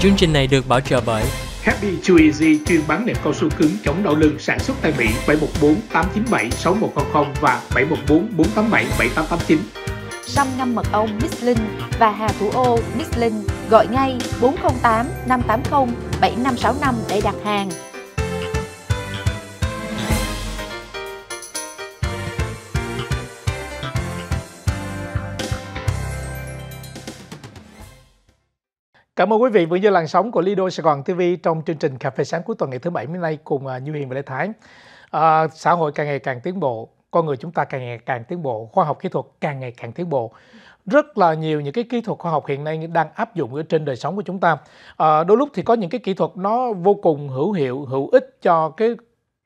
Chương trình này được bảo trợ bởi Happy Chew Easy chuyên bán nệm cao su cứng chống đau lưng sản xuất tại Mỹ 714 897 6100 và 714 487 7889. Sâm ngâm mật ong Miss Linh và Hà Thủ Ô Miss Linh gọi ngay 408 580 7565 để đặt hàng. Cảm ơn quý vị vừa như làn sóng của Lido Sài Gòn TV trong chương trình Cà phê sáng cuối tuần ngày thứ bảy hôm nay cùng à, Như Hiền và Lê Thái. À, xã hội càng ngày càng tiến bộ, con người chúng ta càng ngày càng tiến bộ, khoa học kỹ thuật càng ngày càng tiến bộ. Rất là nhiều những cái kỹ thuật khoa học hiện nay đang áp dụng ở trên đời sống của chúng ta. À, đôi lúc thì có những cái kỹ thuật nó vô cùng hữu hiệu, hữu ích cho cái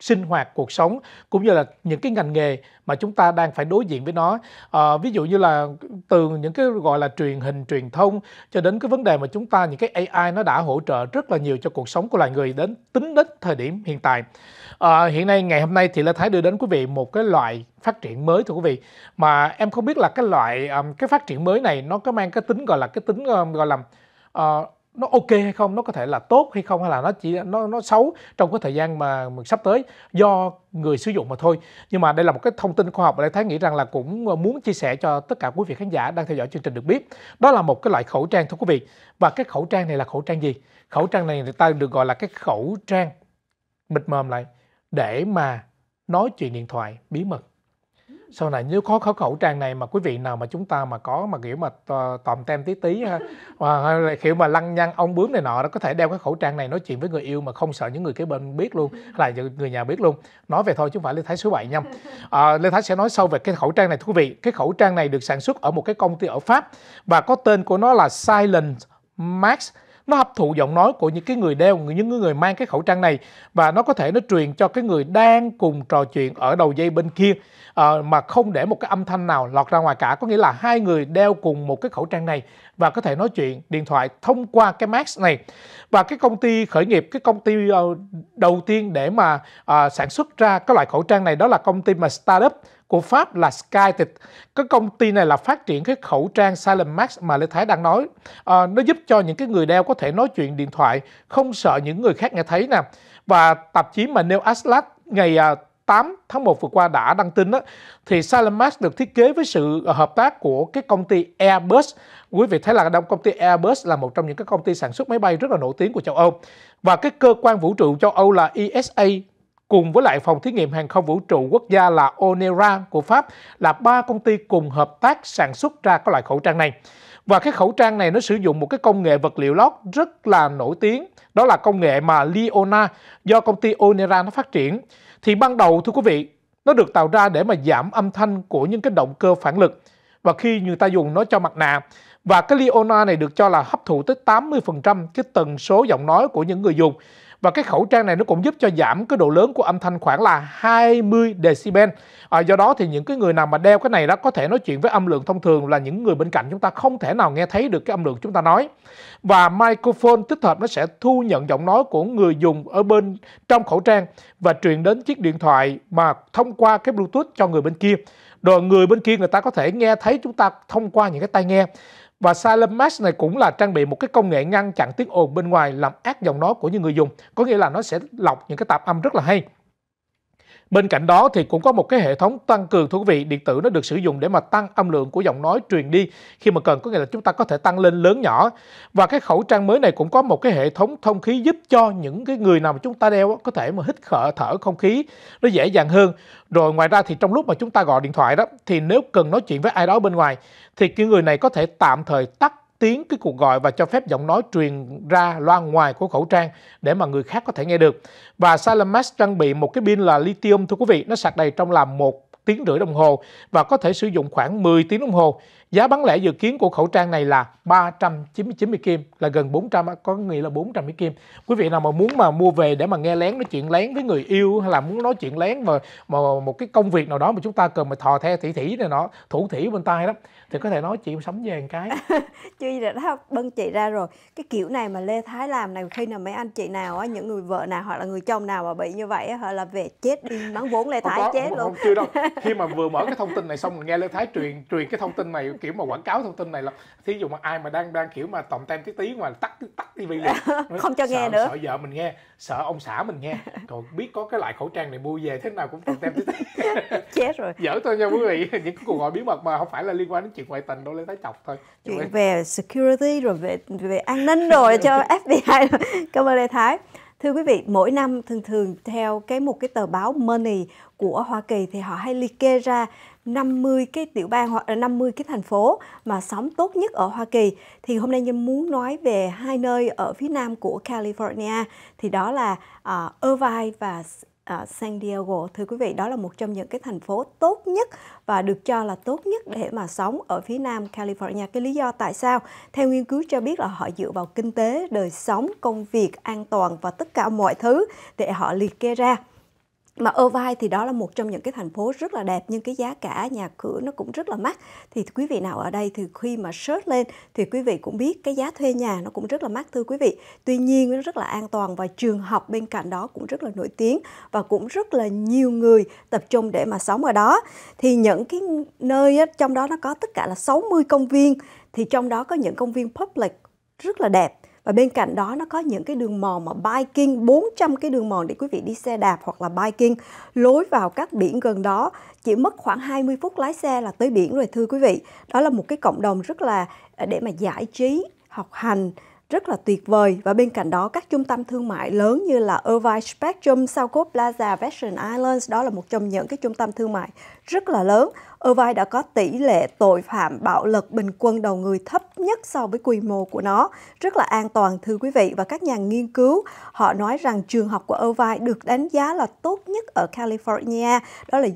sinh hoạt cuộc sống cũng như là những cái ngành nghề mà chúng ta đang phải đối diện với nó à, ví dụ như là từ những cái gọi là truyền hình truyền thông cho đến cái vấn đề mà chúng ta những cái AI nó đã hỗ trợ rất là nhiều cho cuộc sống của loài người đến tính đến thời điểm hiện tại à, hiện nay ngày hôm nay thì Lê Thái đưa đến quý vị một cái loại phát triển mới thưa quý vị mà em không biết là cái loại cái phát triển mới này nó có mang cái tính gọi là cái tính gọi là uh, nó ok hay không nó có thể là tốt hay không hay là nó chỉ nó nó xấu trong cái thời gian mà mình sắp tới do người sử dụng mà thôi nhưng mà đây là một cái thông tin khoa học mà Lê Thái nghĩ rằng là cũng ờ, muốn chia sẻ cho tất cả quý vị khán giả đang theo dõi chương trình được biết đó là một cái loại khẩu trang thưa quý vị và cái khẩu trang này là khẩu trang gì khẩu trang này người ta được gọi là cái khẩu trang bịt mồm lại để mà nói chuyện điện thoại bí mật sau này nếu có khẩu khẩu trang này mà quý vị nào mà chúng ta mà có mà kiểu mà tòm tem tí tí ha và kiểu mà lăng nhăng ông bướm này nọ đó có thể đeo cái khẩu trang này nói chuyện với người yêu mà không sợ những người kế bên biết luôn là người nhà biết luôn nói về thôi chứ không phải lê thái số bảy nha à, lê thái sẽ nói sâu về cái khẩu trang này thưa quý vị cái khẩu trang này được sản xuất ở một cái công ty ở pháp và có tên của nó là silent max nó hấp thụ giọng nói của những cái người đeo những người mang cái khẩu trang này và nó có thể nó truyền cho cái người đang cùng trò chuyện ở đầu dây bên kia à, mà không để một cái âm thanh nào lọt ra ngoài cả có nghĩa là hai người đeo cùng một cái khẩu trang này và có thể nói chuyện điện thoại thông qua cái mask này và cái công ty khởi nghiệp cái công ty ờ, đầu tiên để mà à, sản xuất ra cái loại khẩu trang này đó là công ty mà startup của Pháp là Skytech. Cái công ty này là phát triển cái khẩu trang Silent Max mà Lê Thái đang nói. À, nó giúp cho những cái người đeo có thể nói chuyện điện thoại, không sợ những người khác nghe thấy nè. Và tạp chí mà nêu Atlas ngày 8 ờ, tháng 1 vừa qua đã đăng tin đó, thì Silent Max được thiết kế với sự ờ, hợp tác của cái công ty Airbus. Quý vị thấy là đông công ty Airbus là một trong những cái công ty sản xuất máy bay rất là nổi tiếng của châu Âu. Và cái cơ quan vũ trụ châu Âu là ESA cùng với lại Phòng Thí nghiệm Hàng không Vũ trụ Quốc gia là ONERA của Pháp là ba công ty cùng hợp tác sản xuất ra cái loại khẩu trang này. Và cái khẩu trang này nó sử dụng một cái công nghệ vật liệu lót rất là nổi tiếng, đó là công nghệ mà Leona do công ty Onera nó phát triển. Thì ban đầu thưa quý vị, nó được tạo ra để mà giảm âm thanh của những cái động cơ phản lực. Và khi người ta dùng nó cho mặt nạ và cái Leona này được cho là hấp thụ tới 80% cái tần số giọng nói của những người dùng và cái khẩu trang này nó cũng giúp cho giảm cái độ lớn của âm thanh khoảng là 20 decibel à, do đó thì những cái người nào mà đeo cái này đó có thể nói chuyện với âm lượng thông thường là những người bên cạnh chúng ta không thể nào nghe thấy được cái âm lượng chúng ta nói và microphone tích hợp nó sẽ thu nhận giọng nói của người dùng ở bên trong khẩu trang và truyền đến chiếc điện thoại mà thông qua cái bluetooth cho người bên kia rồi người bên kia người ta có thể nghe thấy chúng ta thông qua những cái tai nghe và Silent Mask này cũng là trang bị một cái công nghệ ngăn chặn tiếng ồn bên ngoài làm ác giọng nói của những người dùng. Có nghĩa là nó sẽ lọc những cái tạp âm rất là hay. Bên cạnh đó thì cũng có một cái hệ thống tăng cường thú vị điện tử nó được sử dụng để mà tăng âm lượng của giọng nói truyền đi khi mà cần có nghĩa là chúng ta có thể tăng lên lớn nhỏ. Và cái khẩu trang mới này cũng có một cái hệ thống thông khí giúp cho những cái người nào mà chúng ta đeo có thể mà hít khở thở không khí nó dễ dàng hơn. Rồi ngoài ra thì trong lúc mà chúng ta gọi điện thoại đó thì nếu cần nói chuyện với ai đó bên ngoài thì cái người này có thể tạm thời tắt tiếng cái cuộc gọi và cho phép giọng nói truyền ra loa ngoài của khẩu trang để mà người khác có thể nghe được. Và Silamax trang bị một cái pin là lithium thưa quý vị, nó sạc đầy trong làm một tiếng rưỡi đồng hồ và có thể sử dụng khoảng 10 tiếng đồng hồ. Giá bán lẻ dự kiến của khẩu trang này là 399 kim là gần 400 có nghĩa là 400 mỹ kim. Quý vị nào mà muốn mà mua về để mà nghe lén nói chuyện lén với người yêu hay là muốn nói chuyện lén mà, mà một cái công việc nào đó mà chúng ta cần mà thò the thỉ thỉ này nọ, thủ thỉ bên tay đó thì có thể nói chị sắm về một cái. Chưa gì đã bưng chị ra rồi. Cái kiểu này mà Lê Thái làm này khi nào mấy anh chị nào á những người vợ nào hoặc là người chồng nào mà bị như vậy họ là về chết đi bán vốn Lê Thái không có, chết không, luôn. Không, chưa đâu. Khi mà vừa mở cái thông tin này xong mình nghe Lê Thái truyền truyền cái thông tin này kiểu mà quảng cáo thông tin này là thí dụ mà ai mà đang đang kiểu mà tòm tem tí tí mà tắt tắt tivi liền không cho sợ, nghe nữa sợ vợ mình nghe sợ ông xã mình nghe còn biết có cái loại khẩu trang này mua về thế nào cũng tòm tem tí tí chết rồi dở thôi nha quý vị những cuộc gọi bí mật mà không phải là liên quan đến chuyện ngoại tình đâu lên Thái chọc thôi chuyện về security rồi về về an ninh rồi cho FBI cảm ơn Lê Thái Thưa quý vị, mỗi năm thường thường theo cái một cái tờ báo Money của Hoa Kỳ thì họ hay liệt kê ra 50 cái tiểu bang hoặc là 50 cái thành phố mà sống tốt nhất ở Hoa Kỳ. Thì hôm nay Nhân muốn nói về hai nơi ở phía nam của California thì đó là uh, Irvine và À, San Diego. Thưa quý vị, đó là một trong những cái thành phố tốt nhất và được cho là tốt nhất để mà sống ở phía nam California. Cái lý do tại sao? Theo nghiên cứu cho biết là họ dựa vào kinh tế, đời sống, công việc, an toàn và tất cả mọi thứ để họ liệt kê ra mà Irvine thì đó là một trong những cái thành phố rất là đẹp nhưng cái giá cả nhà cửa nó cũng rất là mắc thì quý vị nào ở đây thì khi mà search lên thì quý vị cũng biết cái giá thuê nhà nó cũng rất là mắc thưa quý vị tuy nhiên nó rất là an toàn và trường học bên cạnh đó cũng rất là nổi tiếng và cũng rất là nhiều người tập trung để mà sống ở đó thì những cái nơi trong đó nó có tất cả là 60 công viên thì trong đó có những công viên public rất là đẹp và bên cạnh đó nó có những cái đường mòn mà biking 400 cái đường mòn để quý vị đi xe đạp hoặc là biking lối vào các biển gần đó chỉ mất khoảng 20 phút lái xe là tới biển rồi thưa quý vị đó là một cái cộng đồng rất là à, để mà giải trí học hành rất là tuyệt vời và bên cạnh đó các trung tâm thương mại lớn như là Irvine Spectrum, Saco Plaza, Western Islands đó là một trong những cái trung tâm thương mại rất là lớn. Irvine đã có tỷ lệ tội phạm bạo lực bình quân đầu người thấp nhất so với quy mô của nó, rất là an toàn thưa quý vị và các nhà nghiên cứu họ nói rằng trường học của Irvine được đánh giá là tốt nhất ở California, đó là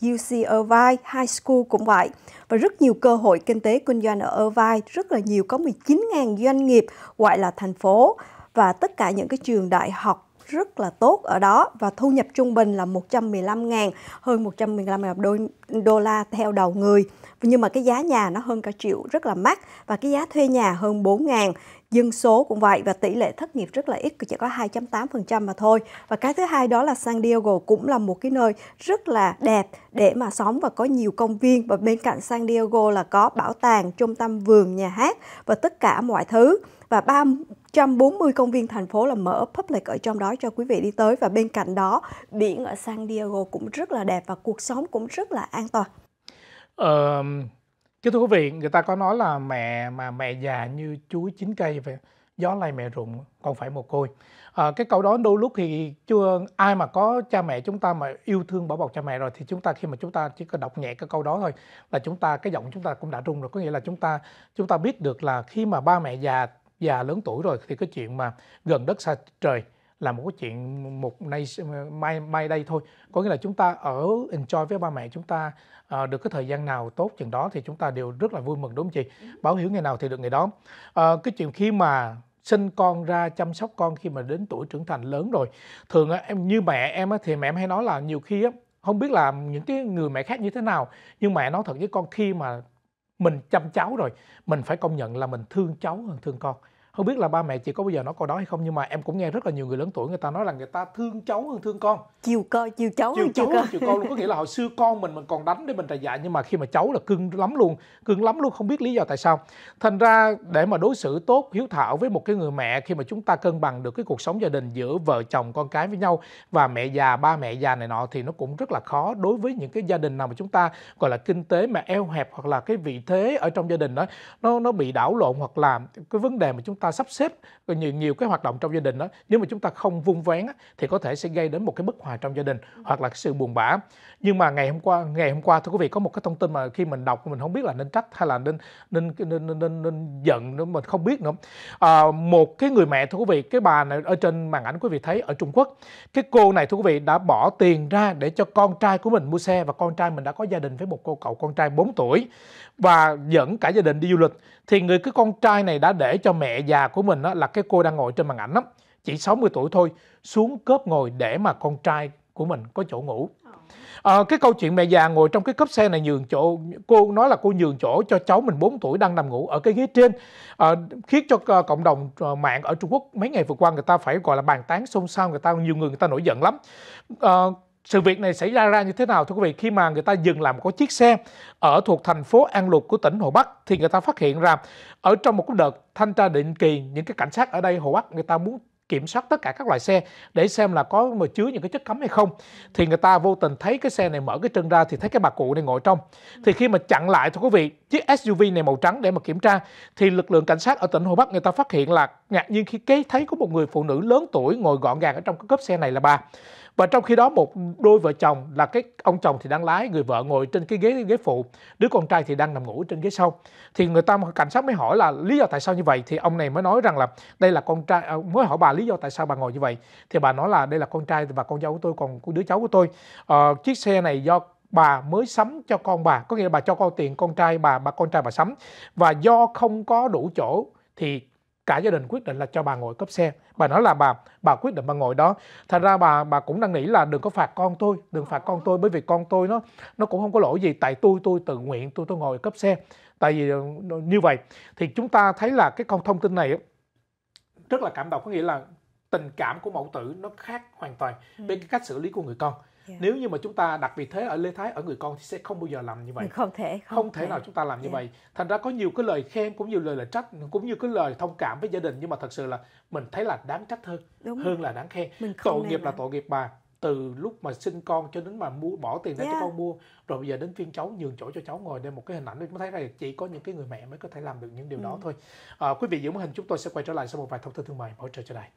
UC Irvine High School cũng vậy. Và rất nhiều cơ hội kinh tế kinh doanh ở Irvine, rất là nhiều, có 19.000 doanh nghiệp gọi là thành phố và tất cả những cái trường đại học rất là tốt ở đó và thu nhập trung bình là 115 ngàn, hơn 115 ngàn đô, đô la theo đầu người. Nhưng mà cái giá nhà nó hơn cả triệu rất là mắc và cái giá thuê nhà hơn 4 ngàn dân số cũng vậy và tỷ lệ thất nghiệp rất là ít chỉ có 2.8% mà thôi và cái thứ hai đó là San Diego cũng là một cái nơi rất là đẹp để mà sống và có nhiều công viên và bên cạnh San Diego là có bảo tàng trung tâm vườn nhà hát và tất cả mọi thứ và 340 công viên thành phố là mở public ở trong đó cho quý vị đi tới và bên cạnh đó biển ở San Diego cũng rất là đẹp và cuộc sống cũng rất là an toàn. Ờ, chứ thưa quý vị, người ta có nói là mẹ mà mẹ già như chuối chín cây vậy gió lay mẹ rụng còn phải một côi à, cái câu đó đôi lúc thì chưa ai mà có cha mẹ chúng ta mà yêu thương bảo bọc cha mẹ rồi thì chúng ta khi mà chúng ta chỉ có đọc nhẹ cái câu đó thôi là chúng ta cái giọng chúng ta cũng đã rung rồi có nghĩa là chúng ta chúng ta biết được là khi mà ba mẹ già già lớn tuổi rồi thì cái chuyện mà gần đất xa trời là một cái chuyện một nay mai mai đây thôi có nghĩa là chúng ta ở enjoy với ba mẹ chúng ta à, được cái thời gian nào tốt chừng đó thì chúng ta đều rất là vui mừng đúng không chị ừ. báo hiếu ngày nào thì được ngày đó à, cái chuyện khi mà sinh con ra chăm sóc con khi mà đến tuổi trưởng thành lớn rồi thường em như mẹ em thì mẹ em hay nói là nhiều khi á không biết là những cái người mẹ khác như thế nào nhưng mẹ nói thật với con khi mà mình chăm cháu rồi mình phải công nhận là mình thương cháu hơn thương con không biết là ba mẹ chị có bao giờ nói câu đó hay không nhưng mà em cũng nghe rất là nhiều người lớn tuổi người ta nói là người ta thương cháu hơn thương con chiều cơ chiều cháu chiều cháu chiều, con luôn có nghĩa là hồi xưa con mình mình còn đánh để mình trà dạy nhưng mà khi mà cháu là cưng lắm luôn cưng lắm luôn không biết lý do tại sao thành ra để mà đối xử tốt hiếu thảo với một cái người mẹ khi mà chúng ta cân bằng được cái cuộc sống gia đình giữa vợ chồng con cái với nhau và mẹ già ba mẹ già này nọ thì nó cũng rất là khó đối với những cái gia đình nào mà chúng ta gọi là kinh tế mà eo hẹp hoặc là cái vị thế ở trong gia đình đó nó nó bị đảo lộn hoặc là cái vấn đề mà chúng ta ta sắp xếp nhiều nhiều cái hoạt động trong gia đình đó nếu mà chúng ta không vung vén thì có thể sẽ gây đến một cái bất hòa trong gia đình hoặc là cái sự buồn bã nhưng mà ngày hôm qua ngày hôm qua thưa quý vị có một cái thông tin mà khi mình đọc mình không biết là nên trách hay là nên nên nên nên, nên, nên giận nữa mình không biết nữa à, một cái người mẹ thưa quý vị cái bà này ở trên màn ảnh quý vị thấy ở Trung Quốc cái cô này thưa quý vị đã bỏ tiền ra để cho con trai của mình mua xe và con trai mình đã có gia đình với một cô cậu con trai 4 tuổi và dẫn cả gia đình đi du lịch thì người cái con trai này đã để cho mẹ già của mình đó, là cái cô đang ngồi trên màn ảnh đó, chỉ 60 tuổi thôi xuống cớp ngồi để mà con trai của mình có chỗ ngủ à, cái câu chuyện mẹ già ngồi trong cái cốp xe này nhường chỗ cô nói là cô nhường chỗ cho cháu mình 4 tuổi đang nằm ngủ ở cái ghế trên à, khiến cho ờ, cộng đồng mạng ở Trung Quốc mấy ngày vừa qua người ta phải gọi là bàn tán xôn xao người ta nhiều người người ta nổi giận lắm à, sự việc này xảy ra ra như thế nào thưa quý vị khi mà người ta dừng làm có chiếc xe ở thuộc thành phố An Lục của tỉnh Hồ Bắc thì người ta phát hiện ra ở trong một cái đợt thanh tra định kỳ những cái cảnh sát ở đây Hồ Bắc người ta muốn kiểm soát tất cả các loại xe để xem là có mà chứa những cái chất cấm hay không thì người ta vô tình thấy cái xe này mở cái chân ra thì thấy cái bà cụ này ngồi trong thì khi mà chặn lại thưa quý vị chiếc SUV này màu trắng để mà kiểm tra thì lực lượng cảnh sát ở tỉnh Hồ Bắc người ta phát hiện là ngạc nhiên khi thấy có một người phụ nữ lớn tuổi ngồi gọn gàng ở trong cái cốp xe này là bà và trong khi đó một đôi vợ chồng là cái ông chồng thì đang lái người vợ ngồi trên cái ghế ghế phụ đứa con trai thì đang nằm ngủ trên ghế sau thì người ta cảnh sát mới hỏi là lý do tại sao như vậy thì ông này mới nói rằng là đây là con trai à, mới hỏi bà lý do tại sao bà ngồi như vậy thì bà nói là đây là con trai và con dâu của tôi còn đứa cháu của tôi ờ, chiếc xe này do bà mới sắm cho con bà có nghĩa là bà cho con tiền con trai bà bà con trai bà sắm và do không có đủ chỗ thì cả gia đình quyết định là cho bà ngồi cấp xe bà nói là bà bà quyết định bà ngồi đó thành ra bà bà cũng đang nghĩ là đừng có phạt con tôi đừng phạt con tôi bởi vì con tôi nó nó cũng không có lỗi gì tại tôi tôi tự nguyện tôi tôi ngồi cấp xe tại vì ờ, như vậy thì chúng ta thấy là cái con thông tin này rất là cảm động có nghĩa là tình cảm của mẫu tử nó khác hoàn toàn bên ừ. cái cách xử lý của người con yeah. nếu như mà chúng ta đặt vị thế ở lê thái ở người con thì sẽ không bao giờ làm như vậy ừ, không thể không, không thể, thể nào chúng ta làm như yeah. vậy thành ra có nhiều cái lời khen cũng nhiều lời là trách cũng như cái lời thông cảm với gia đình nhưng mà thật sự là mình thấy là đáng trách hơn Đúng. hơn là đáng khen tội nghiệp là tội nghiệp bà từ lúc mà sinh con cho đến mà mua bỏ tiền ra yeah. cho con mua rồi bây giờ đến phiên cháu nhường chỗ cho cháu ngồi đây một cái hình ảnh mới thấy là chỉ có những cái người mẹ mới có thể làm được những điều ừ. đó thôi à, quý vị giữ màn hình chúng tôi sẽ quay trở lại sau một vài thông tin thương mại hỗ trợ cho đài